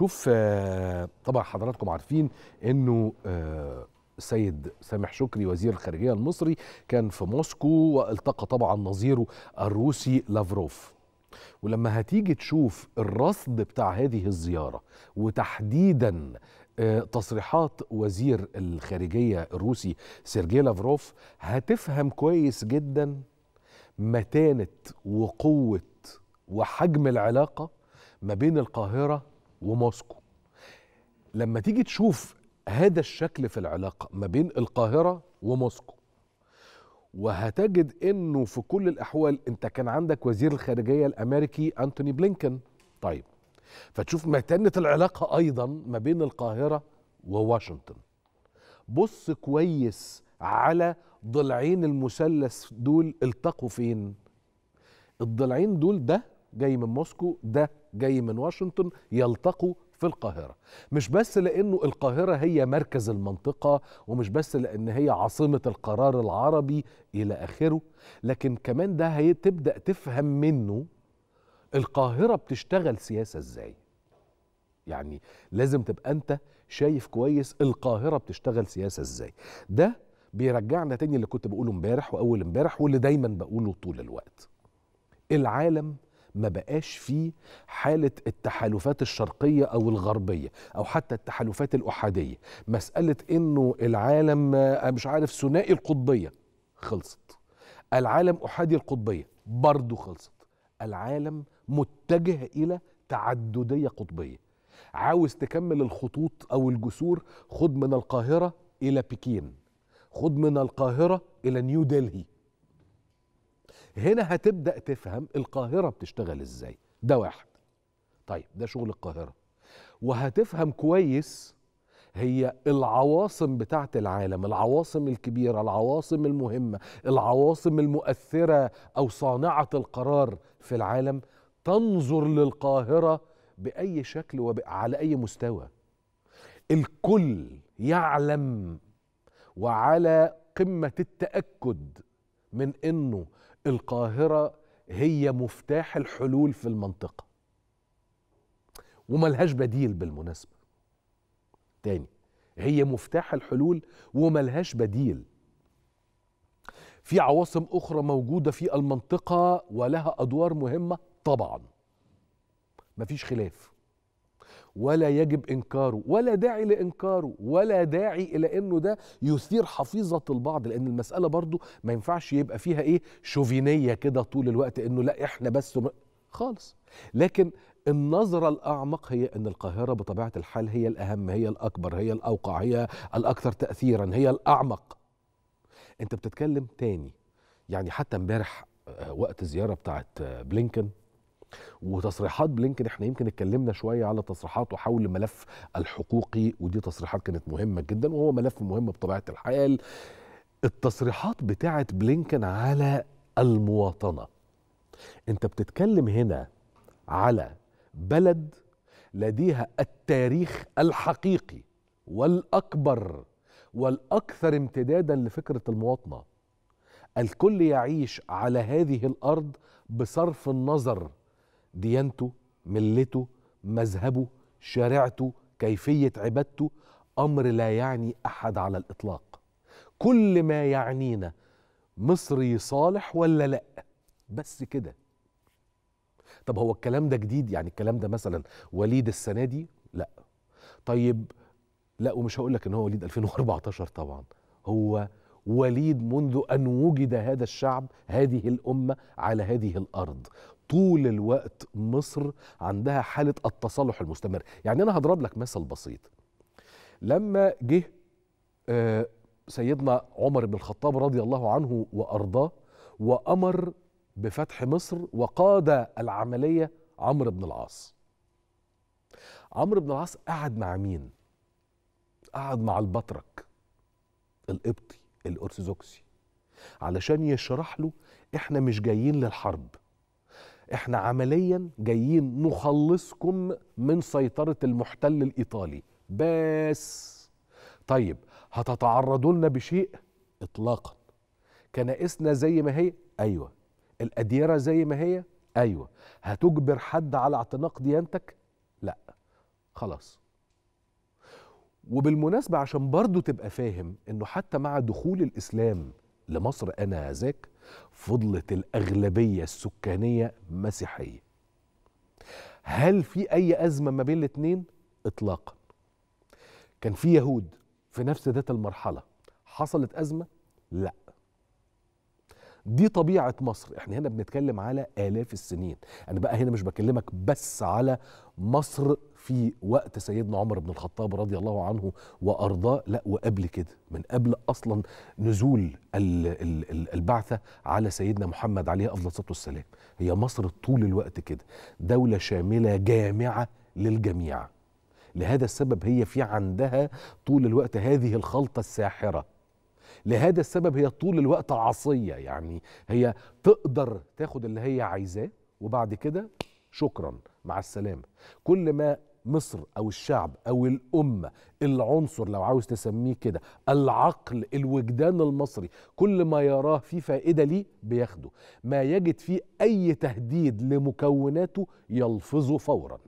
شوف آه، طبعا حضراتكم عارفين انه آه، السيد سامح شكري وزير الخارجيه المصري كان في موسكو والتقى طبعا نظيره الروسي لافروف ولما هتيجي تشوف الرصد بتاع هذه الزياره وتحديدا آه، تصريحات وزير الخارجيه الروسي سيرجي لافروف هتفهم كويس جدا متانه وقوه وحجم العلاقه ما بين القاهره وموسكو لما تيجي تشوف هذا الشكل في العلاقه ما بين القاهره وموسكو وهتجد انه في كل الاحوال انت كان عندك وزير الخارجيه الامريكي انتوني بلينكن طيب فتشوف متنه العلاقه ايضا ما بين القاهره وواشنطن بص كويس على ضلعين المثلث دول التقوا فين الضلعين دول ده جاي من موسكو ده جاي من واشنطن يلتقوا في القاهرة مش بس لأنه القاهرة هي مركز المنطقة ومش بس لأن هي عاصمة القرار العربي إلى آخره لكن كمان ده هتبدأ تفهم منه القاهرة بتشتغل سياسة إزاي يعني لازم تبقى أنت شايف كويس القاهرة بتشتغل سياسة إزاي ده بيرجعنا تاني اللي كنت بقوله امبارح وأول امبارح واللي دايما بقوله طول الوقت العالم ما بقاش فيه حالة التحالفات الشرقية أو الغربية أو حتى التحالفات الأحادية مسألة أنه العالم آه، مش عارف ثنائي القطبية خلصت العالم أحادي القطبية برضه خلصت العالم متجه إلى تعددية قطبية عاوز تكمل الخطوط أو الجسور خد من القاهرة إلى بكين خد من القاهرة إلى نيو دلهي هنا هتبدا تفهم القاهره بتشتغل ازاي ده واحد طيب ده شغل القاهره وهتفهم كويس هي العواصم بتاعت العالم العواصم الكبيرة العواصم المهمة العواصم المؤثرة أو صانعة القرار في العالم تنظر للقاهرة بأي شكل وعلى أي مستوى الكل يعلم وعلى قمة التأكد من أنه القاهرة هي مفتاح الحلول في المنطقة وملهاش بديل بالمناسبة تاني هي مفتاح الحلول وملهاش بديل في عواصم أخرى موجودة في المنطقة ولها أدوار مهمة طبعا مفيش خلاف ولا يجب انكاره ولا داعي لانكاره ولا داعي الى انه ده يثير حفيظه البعض لان المساله برضو ما ينفعش يبقى فيها ايه شوفينيه كده طول الوقت انه لا احنا بس م... خالص لكن النظرة الأعمق هي أن القاهرة بطبيعة الحال هي الأهم هي الأكبر هي الأوقع هي الأكثر تأثيرا هي الأعمق أنت بتتكلم تاني يعني حتى امبارح آه، وقت الزيارة بتاعت آه، بلينكن وتصريحات بلينكن احنا يمكن اتكلمنا شويه على تصريحاته حول الملف الحقوقي ودي تصريحات كانت مهمه جدا وهو ملف مهم بطبيعه الحال التصريحات بتاعه بلينكن على المواطنه انت بتتكلم هنا على بلد لديها التاريخ الحقيقي والاكبر والاكثر امتدادا لفكره المواطنه الكل يعيش على هذه الارض بصرف النظر ديانته ملته مذهبه شريعته كيفيه عبادته امر لا يعني احد على الاطلاق كل ما يعنينا مصري صالح ولا لا بس كده طب هو الكلام ده جديد يعني الكلام ده مثلا وليد السنه دي لا طيب لا ومش هقول لك ان هو وليد 2014 طبعا هو وليد منذ ان وجد هذا الشعب هذه الامه على هذه الارض طول الوقت مصر عندها حاله التصالح المستمر يعني انا هضرب لك مثل بسيط لما جه آه، سيدنا عمر بن الخطاب رضي الله عنه وارضاه وامر بفتح مصر وقاد العمليه عمرو بن العاص عمرو بن العاص قعد مع مين قعد مع البطرك القبطي الارثوذكسي علشان يشرح له احنا مش جايين للحرب احنا عمليا جايين نخلصكم من سيطرة المحتل الإيطالي بس طيب هتتعرضوا لنا بشيء إطلاقا كنائسنا زي ما هي أيوة الأديرة زي ما هي أيوة هتجبر حد على اعتناق ديانتك لا خلاص وبالمناسبة عشان برضو تبقى فاهم انه حتى مع دخول الإسلام لمصر أنا ذاك فضلت الأغلبية السكانية مسيحية هل في أي أزمة ما بين الاتنين؟ إطلاقا كان في يهود في نفس ذات المرحلة حصلت أزمة؟ لا دي طبيعه مصر احنا هنا بنتكلم على الاف السنين انا بقى هنا مش بكلمك بس على مصر في وقت سيدنا عمر بن الخطاب رضي الله عنه وارضاه لا وقبل كده من قبل اصلا نزول البعثه على سيدنا محمد عليه افضل الصلاه والسلام هي مصر طول الوقت كده دوله شامله جامعه للجميع لهذا السبب هي في عندها طول الوقت هذه الخلطه الساحره لهذا السبب هي طول الوقت عصية يعني هي تقدر تاخد اللي هي عايزاه وبعد كده شكرا مع السلامة كل ما مصر أو الشعب أو الأمة العنصر لو عاوز تسميه كده العقل الوجدان المصري كل ما يراه فيه فائدة ليه بياخده ما يجد فيه أي تهديد لمكوناته يلفظه فوراً